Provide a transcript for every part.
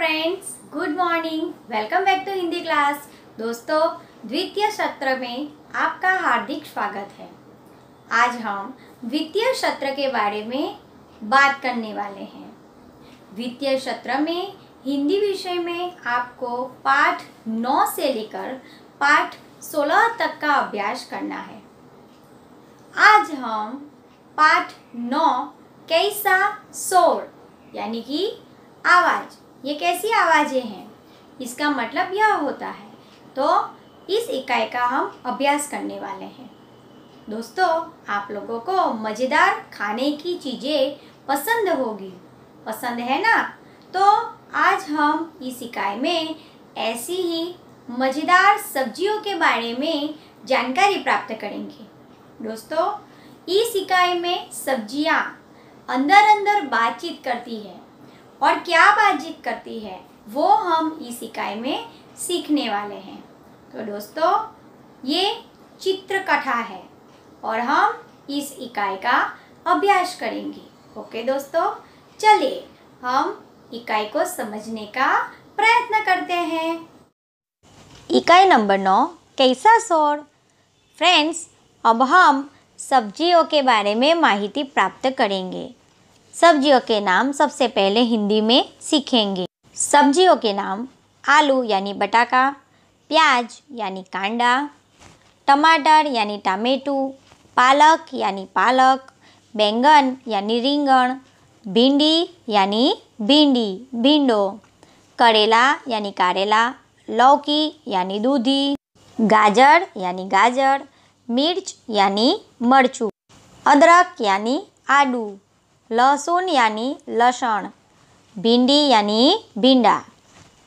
friends good morning welcome back to Hindi class दोस्तों द्वितीय सत्र में आपका हार्दिक स्वागत है आज हम द्वितीय सत्र के बारे में बात करने वाले हैं द्वितीय सत्र में हिंदी विषय में आपको पाठ नौ से लेकर पाठ सोलह तक का अभ्यास करना है आज हम पाठ नौ कैसा शोर यानी कि आवाज़ ये कैसी आवाज़ें हैं इसका मतलब यह होता है तो इस इकाई का हम अभ्यास करने वाले हैं दोस्तों आप लोगों को मज़ेदार खाने की चीज़ें पसंद होगी पसंद है ना तो आज हम इस इकाई में ऐसी ही मज़ेदार सब्जियों के बारे में जानकारी प्राप्त करेंगे दोस्तों इस इकाई में सब्जियाँ अंदर अंदर बातचीत करती है और क्या बातचीत करती है वो हम इस इकाई में सीखने वाले हैं तो दोस्तों ये चित्रकथा है और हम इस इकाई का अभ्यास करेंगे ओके दोस्तों चलिए हम इकाई को समझने का प्रयत्न करते हैं इकाई नंबर नौ कैसा शोर फ्रेंड्स अब हम सब्जियों के बारे में माहिती प्राप्त करेंगे सब्जियों के नाम सबसे पहले हिंदी में सीखेंगे सब्जियों के नाम आलू यानी बटाका प्याज यानी कांडा टमाटर यानी टामेटू पालक यानी पालक बैंगन यानी रींगण भिंडी यानी भिंडी भिंडो करेला यानी करेला लौकी यानी दूधी गाजर यानी गाजर मिर्च यानी मरचू अदरक यानी आडू लहसुन यानी लहसुन भिंडी यानी भिंडा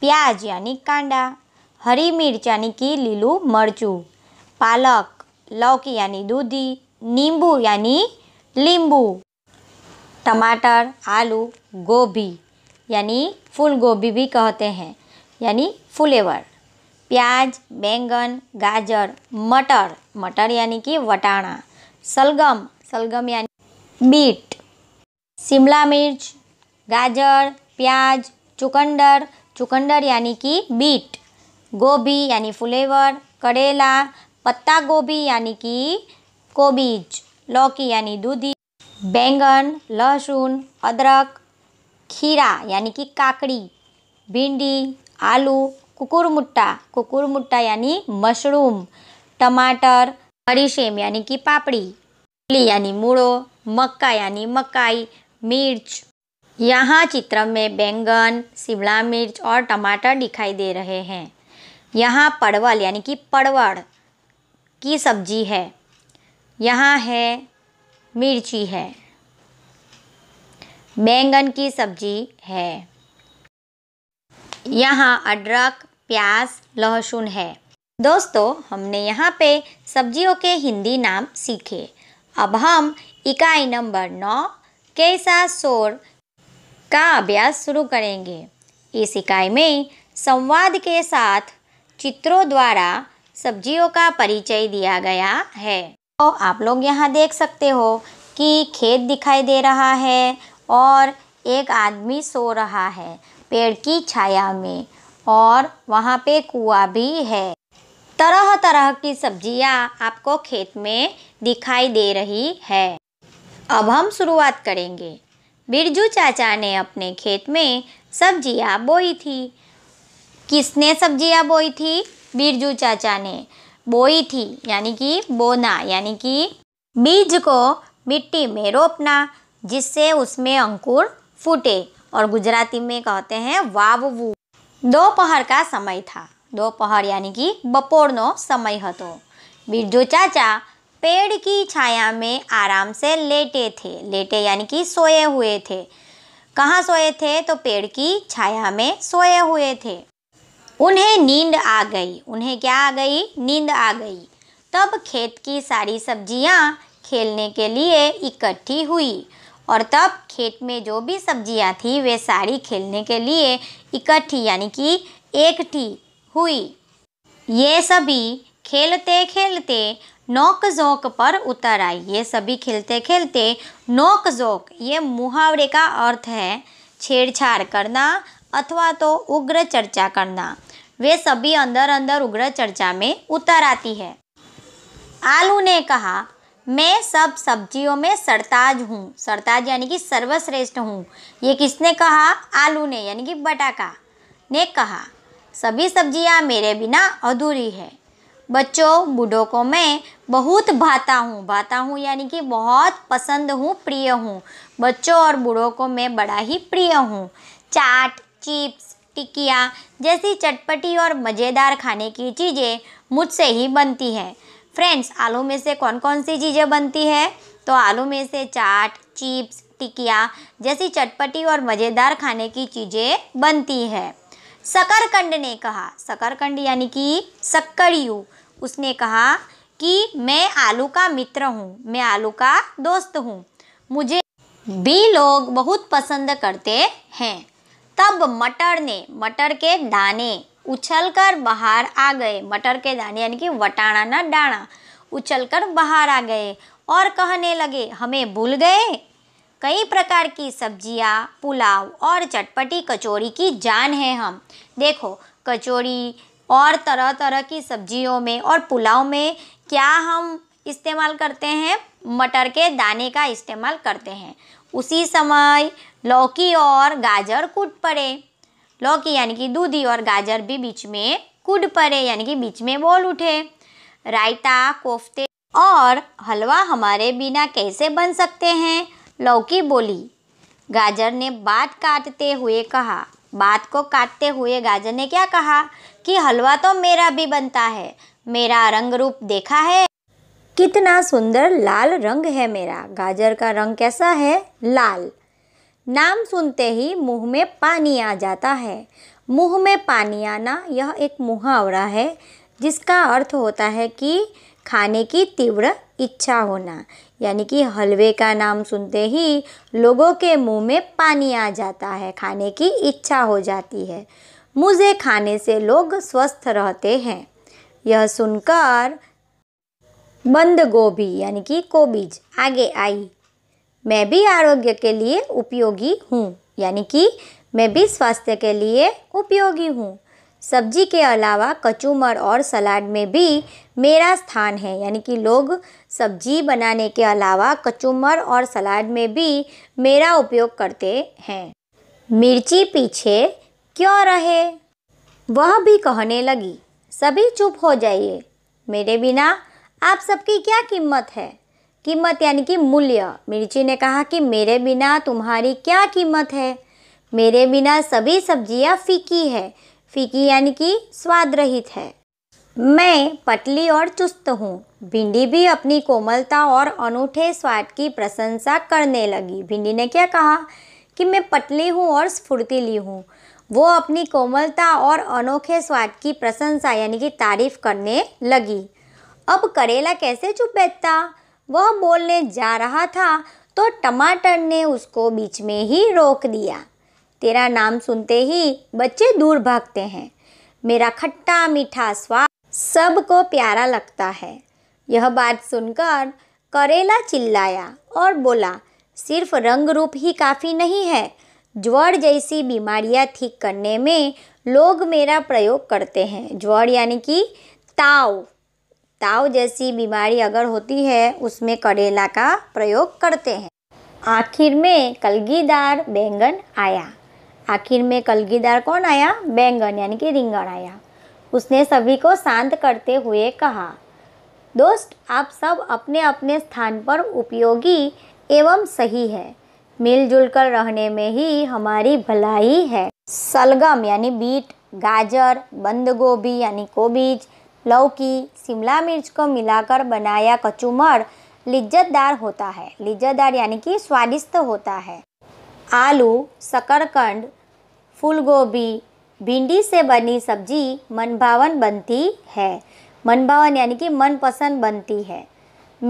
प्याज यानी कांडा हरी मिर्च यानी कि लीलू मरचू पालक लौकी यानी दूधी नींबू यानी लींबू टमाटर आलू गोभी यानी फूल गोभी भी कहते हैं यानी फुलेवर प्याज बैंगन गाजर मटर मटर यानी कि वटाणा सलगम सलगम यानी बीट शिमला मिर्च गाजर प्याज चुकंदर चुकंदर यानी कि बीट गोभी यानी फ्लेवर करेला पत्ता गोभी यानी कि कोबीज लौकी यानी दूधी बैंगन लहसुन अदरक खीरा यानी कि काकड़ी भिंडी आलू कुकुरमुट्टा कुकुरमुट्टा यानी मशरूम टमाटर हरीशेम यानी कि पापड़ी यानी मूड़ो मक्का यानी मकाई मिर्च यहाँ चित्र में बैंगन शिमला मिर्च और टमाटर दिखाई दे रहे हैं यहाँ परवल यानी कि पड़वड़ की सब्जी है यहाँ है मिर्ची है बैंगन की सब्जी है यहाँ अदरक प्याज लहसुन है दोस्तों हमने यहाँ पे सब्जियों के हिंदी नाम सीखे अब हम इकाई नंबर नौ के साथ शोर का अभ्यास शुरू करेंगे इस इकाई में संवाद के साथ चित्रों द्वारा सब्जियों का परिचय दिया गया है तो आप लोग यहाँ देख सकते हो कि खेत दिखाई दे रहा है और एक आदमी सो रहा है पेड़ की छाया में और वहाँ पे कुआ भी है तरह तरह की सब्जियाँ आपको खेत में दिखाई दे रही है अब हम शुरुआत करेंगे बिरजू चाचा ने अपने खेत में सब्जियां बोई थी किसने सब्जियां बोई थी बिरजू चाचा ने बोई थी यानी कि बोना यानी कि बीज को मिट्टी में रोपना जिससे उसमें अंकुर फूटे और गुजराती में कहते हैं वाववू दोपहर का समय था दोपहर यानी कि समय સમય तो बिरजू चाचा पेड़ की छाया में आराम से लेटे थे लेटे यानी कि सोए हुए थे कहाँ सोए थे तो पेड़ की छाया में सोए हुए थे उन्हें नींद आ गई उन्हें क्या आ गई नींद आ गई तब खेत की सारी सब्जियाँ खेलने के लिए इकट्ठी हुई और तब खेत में जो भी सब्जियाँ थी वे सारी खेलने के लिए इकट्ठी यानी कि एकठी हुई ये सभी खेलते खेलते नोक जोक पर उतर आई ये सभी खेलते खेलते नोक जोक ये मुहावरे का अर्थ है छेड़छाड़ करना अथवा तो उग्र चर्चा करना वे सभी अंदर अंदर उग्र चर्चा में उतर आती है आलू ने कहा मैं सब सब्जियों में सरताज हूँ सरताज यानी कि सर्वश्रेष्ठ हूँ ये किसने कहा आलू ने यानी कि बटाका ने कहा सभी सब्जियाँ मेरे बिना अधूरी है बच्चों बूढ़ों को मैं बहुत भाता हूँ भाता हूँ यानी कि बहुत पसंद हूँ प्रिय हूँ बच्चों और बूढ़ों को मैं बड़ा ही प्रिय हूँ चाट चिप्स टिकिया जैसी चटपटी और मज़ेदार खाने की चीज़ें मुझसे ही बनती हैं फ्रेंड्स आलू में से कौन कौन सी चीज़ें बनती है तो आलू में से चाट चिप्स टिकिया जैसी चटपटी और मज़ेदार खाने की चीज़ें बनती है शकरकंड ने कहा शकरकंड यानी कि सक्कड़ियों उसने कहा कि मैं आलू का मित्र हूँ मैं आलू का दोस्त हूँ मुझे भी लोग बहुत पसंद करते हैं तब मटर ने मटर के दाने उछलकर बाहर आ गए मटर के दाने यानी कि वटाणा ना डाणा उछलकर बाहर आ गए और कहने लगे हमें भूल गए कई प्रकार की सब्जियाँ पुलाव और चटपटी कचौड़ी की जान है हम देखो कचौड़ी और तरह तरह की सब्जियों में और पुलाव में क्या हम इस्तेमाल करते हैं मटर के दाने का इस्तेमाल करते हैं उसी समय लौकी और गाजर कूट पड़े लौकी यानी कि दूधी और गाजर भी बीच में कूट पड़े यानी कि बीच में बोल उठे रायता कोफ्ते और हलवा हमारे बिना कैसे बन सकते हैं लौकी बोली गाजर ने बात काटते हुए कहा बात को काटते हुए गाजर ने क्या कहा कि हलवा तो मेरा भी बनता है मेरा रंग रूप देखा है कितना सुंदर लाल रंग है मेरा गाजर का रंग कैसा है लाल नाम सुनते ही मुंह में पानी आ जाता है मुंह में पानी आना यह एक मुहावरा है जिसका अर्थ होता है कि खाने की तीव्र इच्छा होना यानी कि हलवे का नाम सुनते ही लोगों के मुंह में पानी आ जाता है खाने की इच्छा हो जाती है मुझे खाने से लोग स्वस्थ रहते हैं यह सुनकर बंद गोभी यानी कि कोबीज आगे आई मैं भी आरोग्य के लिए उपयोगी हूँ यानी कि मैं भी स्वास्थ्य के लिए उपयोगी हूँ सब्जी के अलावा कचूमर और सलाद में भी मेरा स्थान है यानी कि लोग सब्जी बनाने के अलावा कचूमर और सलाद में भी मेरा उपयोग करते हैं मिर्ची पीछे क्यों रहे वह भी कहने लगी सभी चुप हो जाइए मेरे बिना आप सबकी क्या कीमत है कीमत यानी कि मूल्य मिर्ची ने कहा कि मेरे बिना तुम्हारी क्या कीमत है मेरे बिना सभी सब्जियां फीकी है फीकी यानी कि स्वाद रहित है मैं पतली और चुस्त हूँ भिंडी भी अपनी कोमलता और अनूठे स्वाद की प्रशंसा करने लगी भिंडी ने क्या कहा कि मैं पतली हूँ और स्फुर्तीली हूँ वो अपनी कोमलता और अनोखे स्वाद की प्रशंसा यानी कि तारीफ करने लगी अब करेला कैसे चुप बैठता वह बोलने जा रहा था तो टमाटर ने उसको बीच में ही रोक दिया तेरा नाम सुनते ही बच्चे दूर भागते हैं मेरा खट्टा मीठा स्वाद सबको प्यारा लगता है यह बात सुनकर करेला चिल्लाया और बोला सिर्फ रंग रूप ही काफ़ी नहीं है ज्वर जैसी बीमारियां ठीक करने में लोग मेरा प्रयोग करते हैं ज्वर यानी कि ताव ताव जैसी बीमारी अगर होती है उसमें करेला का प्रयोग करते हैं आखिर में कलगीदार बैंगन आया आखिर में कलगीदार कौन आया बैंगन यानी कि रिंगण आया उसने सभी को शांत करते हुए कहा दोस्त आप सब अपने अपने स्थान पर उपयोगी एवं सही है मिलजुल कर रहने में ही हमारी भलाई है सलगम यानी बीट गाजर बंद गोभी यानी कोबीज लौकी शिमला मिर्च को मिलाकर बनाया कचूमर लिज्जतदार होता है लिज्जतदार यानी कि स्वादिष्ट होता है आलू शकरकंद फूलगोभी भिंडी से बनी सब्जी मनभावन बनती है मनभावन यानी कि मनपसंद बनती है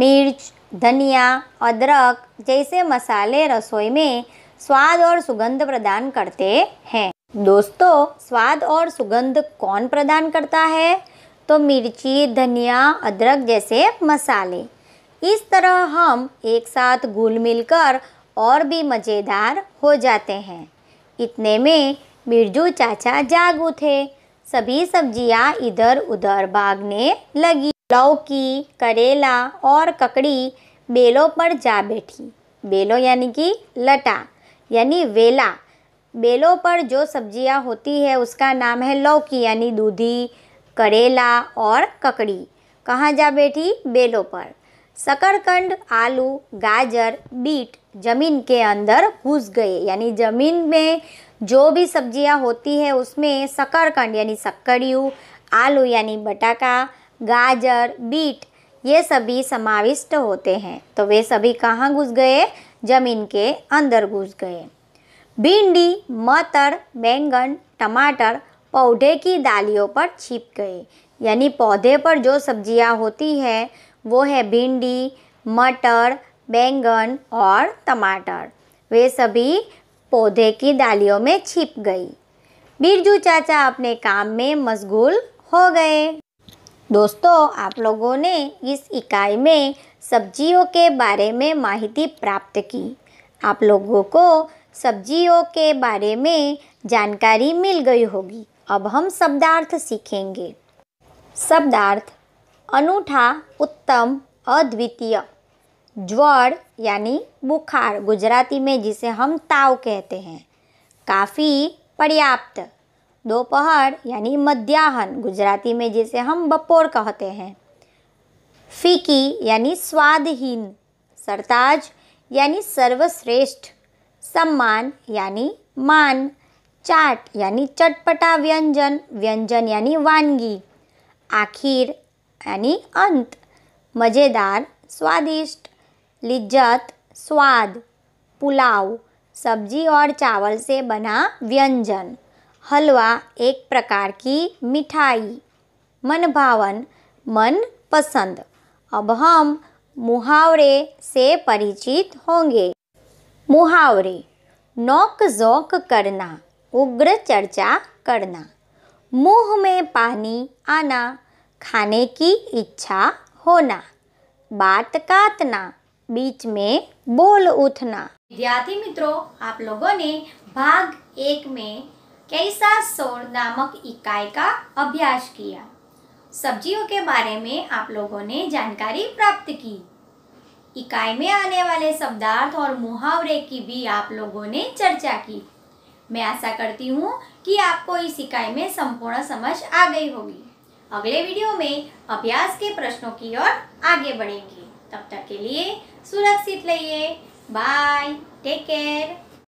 मिर्च धनिया अदरक जैसे मसाले रसोई में स्वाद और सुगंध प्रदान करते हैं दोस्तों स्वाद और सुगंध कौन प्रदान करता है तो मिर्ची धनिया अदरक जैसे मसाले इस तरह हम एक साथ घुल मिलकर और भी मज़ेदार हो जाते हैं इतने में बिरजू चाचा जाग उठे सभी सब्जियां इधर उधर भागने लगी लौकी करेला और ककड़ी बेलों पर जा बैठी बेलों यानी कि लटा यानी वेला बेलों पर जो सब्जियां होती है उसका नाम है लौकी यानी दूधी करेला और ककड़ी कहाँ जा बैठी बेलों पर शकरकंद आलू गाजर बीट ज़मीन के अंदर घुस गए यानी ज़मीन में जो भी सब्जियां होती है उसमें शकरकंद यानी शक्करू आलू यानी बटाका गाजर बीट ये सभी समाविष्ट होते हैं तो वे सभी कहाँ घुस गए जमीन के अंदर घुस गए भिंडी मटर बैंगन टमाटर पौधे की दालियों पर छिप गए यानी पौधे पर जो सब्जियां होती है वो है भिंडी मटर बैंगन और टमाटर वे सभी पौधे की डालियों में छिप गई बिरजू चाचा अपने काम में मशगूल हो गए दोस्तों आप लोगों ने इस इकाई में सब्जियों के बारे में माहिती प्राप्त की आप लोगों को सब्जियों के बारे में जानकारी मिल गई होगी अब हम शब्दार्थ सीखेंगे शब्दार्थ अनूठा उत्तम अद्वितीय ज्वर यानी बुखार गुजराती में जिसे हम ताव कहते हैं काफ़ी पर्याप्त दोपहर यानी मध्याहन गुजराती में जिसे हम बपोर कहते हैं फीकी यानी स्वादहीन सरताज यानी सर्वश्रेष्ठ सम्मान यानी मान चाट यानी चटपटा व्यंजन व्यंजन यानी वानगी आखिर यानी अंत मज़ेदार स्वादिष्ट लिज्जत स्वाद पुलाव सब्जी और चावल से बना व्यंजन हलवा एक प्रकार की मिठाई मनभावन मन पसंद अब हम मुहावरे से परिचित होंगे मुहावरे नोक जोक करना उग्र चर्चा करना मुंह में पानी आना खाने की इच्छा होना बात काटना बीच में बोल उठना विद्यार्थी मित्रों आप लोगों ने भाग एक में कैसा सोर नामक इकाई का अभ्यास किया सब्जियों के बारे में आप लोगों ने जानकारी प्राप्त की इकाई में आने वाले शब्दार्थ और मुहावरे की भी आप लोगों ने चर्चा की मैं आशा करती हूँ कि आपको इस इकाई में संपूर्ण समझ आ गई होगी अगले वीडियो में अभ्यास के प्रश्नों की ओर आगे बढ़ेंगे तब तक के लिए सुरक्षित रहिए बाय टेक केयर